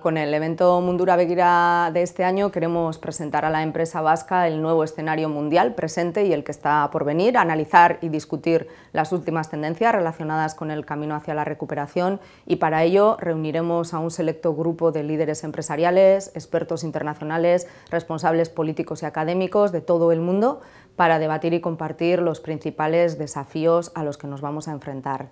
Con el evento Mundura Begira de este año queremos presentar a la empresa vasca el nuevo escenario mundial presente y el que está por venir, analizar y discutir las últimas tendencias relacionadas con el camino hacia la recuperación y para ello reuniremos a un selecto grupo de líderes empresariales, expertos internacionales, responsables políticos y académicos de todo el mundo para debatir y compartir los principales desafíos a los que nos vamos a enfrentar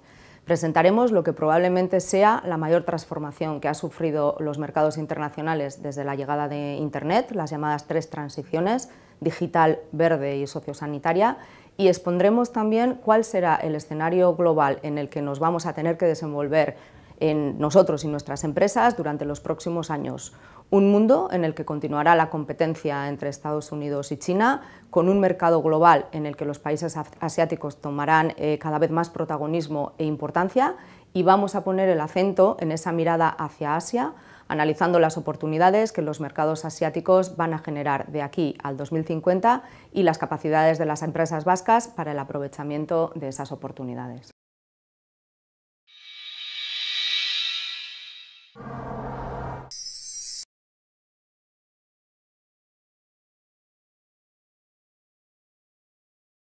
presentaremos lo que probablemente sea la mayor transformación que ha sufrido los mercados internacionales desde la llegada de Internet, las llamadas tres transiciones, digital, verde y sociosanitaria, y expondremos también cuál será el escenario global en el que nos vamos a tener que desenvolver en nosotros y nuestras empresas durante los próximos años. Un mundo en el que continuará la competencia entre Estados Unidos y China, con un mercado global en el que los países asiáticos tomarán eh, cada vez más protagonismo e importancia y vamos a poner el acento en esa mirada hacia Asia, analizando las oportunidades que los mercados asiáticos van a generar de aquí al 2050 y las capacidades de las empresas vascas para el aprovechamiento de esas oportunidades.